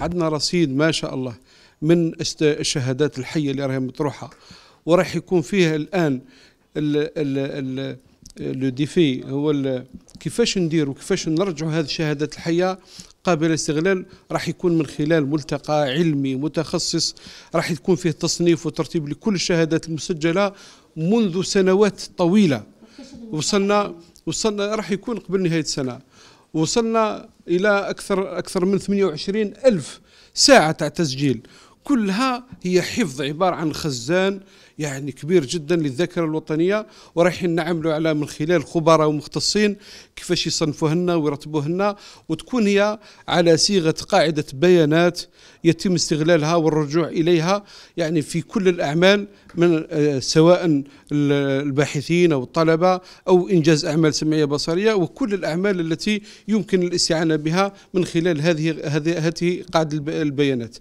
عندنا رصيد ما شاء الله من الشهادات الحيه اللي راهي مطروحه وراح يكون فيها الان لو ديفي هو كيفاش نديروا كيفاش نرجعوا هذه الشهادات الحيه قابل للاستغلال راح يكون من خلال ملتقى علمي متخصص راح يكون فيه تصنيف وترتيب لكل الشهادات المسجله منذ سنوات طويله وصلنا وصلنا راح يكون قبل نهايه السنه وصلنا الى اكثر اكثر من 28 الف ساعه تاع تسجيل كلها هي حفظ عبارة عن خزان يعني كبير جدا للذاكرة الوطنية ورايحين نعملوا على من خلال خبراء ومختصين كيفاش يصنفوهن ويرتبوهن وتكون هي على صيغة قاعدة بيانات يتم استغلالها والرجوع إليها يعني في كل الأعمال من آه، سواء الباحثين أو الطلبة أو إنجاز أعمال سمعية بصرية وكل الأعمال التي يمكن الاستعانة بها من خلال هذه هذه قاعدة البيانات